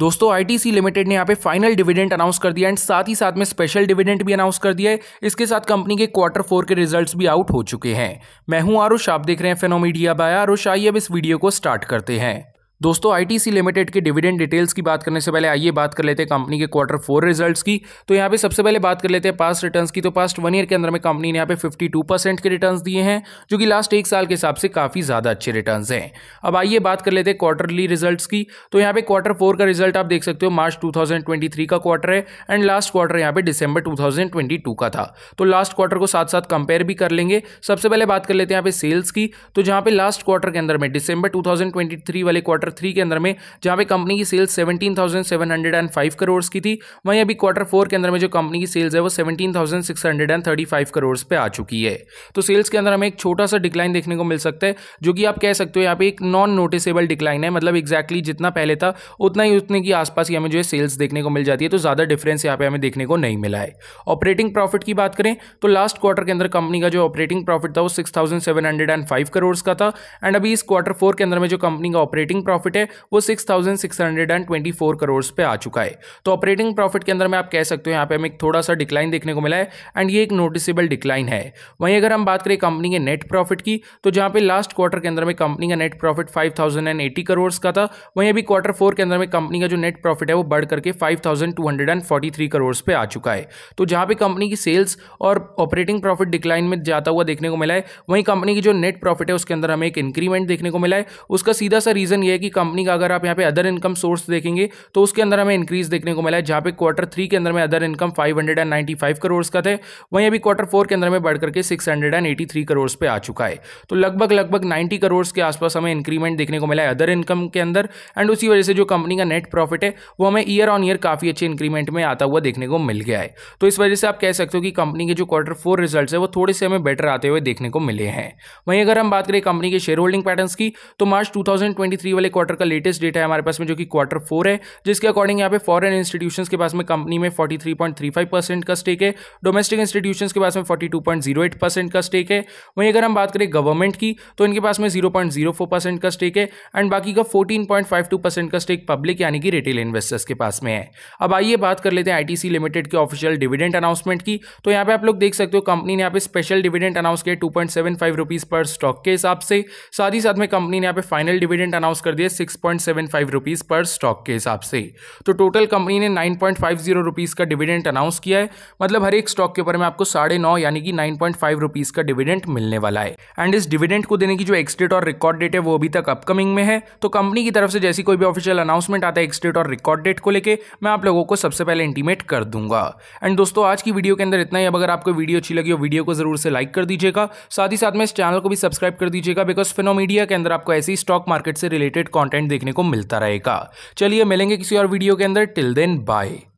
दोस्तों ITC limited ने यहाँ पे फाइनल डिविडेंड अनाउंस कर दिया एंड साथ ही साथ में स्पेशल डिविडेंड भी अनाउंस कर दिया है इसके साथ कंपनी के क्वार्टर फोर के रिजल्ट्स भी आउट हो चुके हैं मैं हूं आरुष आप देख रहे हैं फेनोमीडिया बाय आरुष आइए अब इस वीडियो को स्टार्ट करते हैं दोस्तों आईटीसी लिमिटेड के डिविडेंड डिटेल्स की बात करने से पहले आइए बात कर लेते हैं कंपनी के क्वार्टर फोर रिजल्ट्स की तो यहाँ पे सबसे पहले बात कर लेते हैं पास्ट रिटर्न्स की तो पास्ट वन ईयर के अंदर में कंपनी ने यहाँ पे 52 परसेंट के रिटर्न्स दिए हैं जो कि लास्ट एक साल के हिसाब से काफ़ी ज़्यादा अच्छे रिटर्न हैं अब आइए बात कर लेते हैं क्वार्टरली रिजल्ट की तो यहाँ पे क्वार्टर फोर का रिजल्ट आप देख सकते हो मार्च टू का क्वार्टर है एंड लास्ट क्वार्टर यहाँ पे डिसंबर टू का था तो लास्ट क्वार्टर को साथ साथ कंपेयर भी कर लेंगे सबसे पहले बात कर लेते हैं यहाँ पे सेल्स की तो जहाँ पे लास्ट क्वार्टर के अंदर में डिसंबर टू वाले क्वार्टर थ्री के अंदर में जहां पे कंपनी की sales seventeen thousand seven hundred and five crore की थी वहीं अभी क्वार्टर फोर के अंदर में जो कंपनी की सेल्स है वो seventeen thousand six hundred and thirty five crore पे आ चुकी है तो सेल्स के अंदर हमें एक छोटा सा डिक्लाइन देखने को मिल सकता है जो कि आप कह सकते हो यहाँ पे एक नॉन नोटिसेबल डिक्लाइन है मतलब exactly जितना पहले था उतना ही उतने की आसपास ही हमें जो है सेल्स देखने को मिल जाती है तो ज़्यादा डिफरेंस यहाँ पे हमें देखने को नहीं मिला है ऑपरेटिंग प्रॉफिट की बात करें तो लास्ट क्वार्टर के अंदर कंपनी का जो ऑपरेटिंग प्रॉफिट था वो six thousand seven hundred and five crore का था एंड अभी इस क्वार्टर फोर के अंदर में जो कंपनी का ऑपरेटिंग प्रॉफिट प्रॉफिट है वो six thousand six hundred and twenty four crore पे आ चुका है तो ऑपरेटिंग प्रॉफिट के अंदर में आप कह सकते हो यहाँ पे हमें एक थोड़ा सा डिक्लाइन देखने को मिला है एंड ये एक नोटिसेबल डिक्लाइन है वहीं अगर हम बात करें कंपनी के नेट प्रॉफिट की तो जहाँ पे लास्ट क्वार्टर के अंदर में कंपनी का net profit five thousand and eighty crore का था वहीं अभी क्वार्टर फोर के अंदर में कंपनी का जो नेट प्रॉफिट है वो बढ़ करके five thousand two hundred and forty three crore पे आ चुका है तो जहाँ पे कंपनी की सेल्स और ऑपरेटिंग प्रॉफिट डिक्लाइन में जाता हुआ देखने को मिला है वहीं कंपनी की जो नेट प्रॉफिट है उसके अंदर हमें एक इंक्रीमेंट देखने को मिला है उसका सीधा सा रीजन यह है कि कि कंपनी का अगर आप यहाँ पे अदर इनकम सोर्स देखेंगे तो उसके अंदर हमें इंक्रीज देखने को मिला है जहाँ पे क्वार्टर थ्री के अंदर में अदर इनकम 595 करोड़ का थे वहीं अभी क्वार्टर फोर के अंदर में बढ़कर के 683 करोड़ पे आ चुका है तो लगभग लगभग 90 करोड़ के आसपास हमें इंक्रीमेंट देखने को मिला है अदर इनकम के अंदर एंड उसी वजह से जो कंपनी का नेट प्रॉफिट है वो हमें ईयर ऑन ईयर काफ़ी अच्छे इंक्रीमेंट में आता हुआ देखने को मिल गया है तो इस वजह से आप कह सकते हो कि कंपनी के जो क्वार्टर फोर रिजल्ट है वो थोड़े से हमें बेटर आते हुए देखने को मिले हैं वहीं अगर हम बात करें कंपनी के शेयर होल्डिंग पैटर्न की तो मार्च 2023 वाले क्वार्टर का लेटेस्ट डेटा है हमारे पास में जो कि क्वार्टर फोर है जिसके अकॉर्डिंग यहाँ पे फॉरन इंस्टीट्यूशंस के पास में कंपनी में 43.35 परसेंट का स्टेक है डोमेस्टिक इंस्टीट्यूशंस के पास में 42.08 परसेंट का स्टेक है वहीं अगर हम बात करें गवर्नमेंट की तो इनके पास में जीरो का स्टेक है एंड बाकी का फोर्टीन परसेंट का स्टेक पब्लिक यानी कि रिटेल इन्वेस्टर्स के पास में है अब आइए बात कर लेते हैं आईटीसी लिमिटेड के ऑफिशियल डिविडेंड अनाउंसमेंट की तो यहाँ पे आप लोग देख सकते हो कंपनी ने यहाँ पे स्पेशल डिविडेंड अनाउंस किया टू पॉइंट पर स्टॉक के हिसाब से साथ ही साथ में कंपनी ने यहाँ पे फाइनल डिविडेंड अनाउंस कर दिया रही six point seven five rupees per stock के हिसाब से तो टोटल कंपनी ने nine point five zero rupees का डिविडेंड अनाउंस किया है मतलब हर एक स्टॉक के ऊपर में आपको साढ़े नौ यानी कि नाइन पॉइंट फाइव रुपीज़ का डिविडेंड मिलने वाला है एंड इस डिविडेंड को देने की जो एक्सडेट और रिकॉर्ड डेट है वो अभी तक अपकमिंग में है तो कंपनी की तरफ से जैसी कोई भी ऑफिशियल अनाउंसमेंट आता है एक्सडेट और रिकॉर्ड डेट को लेकर मैं आप लोगों को सबसे पहले इंटीमेट कर दूंगा एंड दोस्तों आज की वीडियो के अंदर इतना ही अब अगर आपको वीडियो अच्छी लगी हो वीडियो को जरूर से लाइक कर दीजिएगा साथ ही साथ में इस चैनल को भी सब्सक्राइब कर दीजिएगा बिकॉज फिनो मीडिया के अंदर आपको ऐसी स्टॉक मार्केट से रिलेटेड कंटेंट देखने को मिलता रहेगा चलिए मिलेंगे किसी और वीडियो के अंदर टिल देन बाय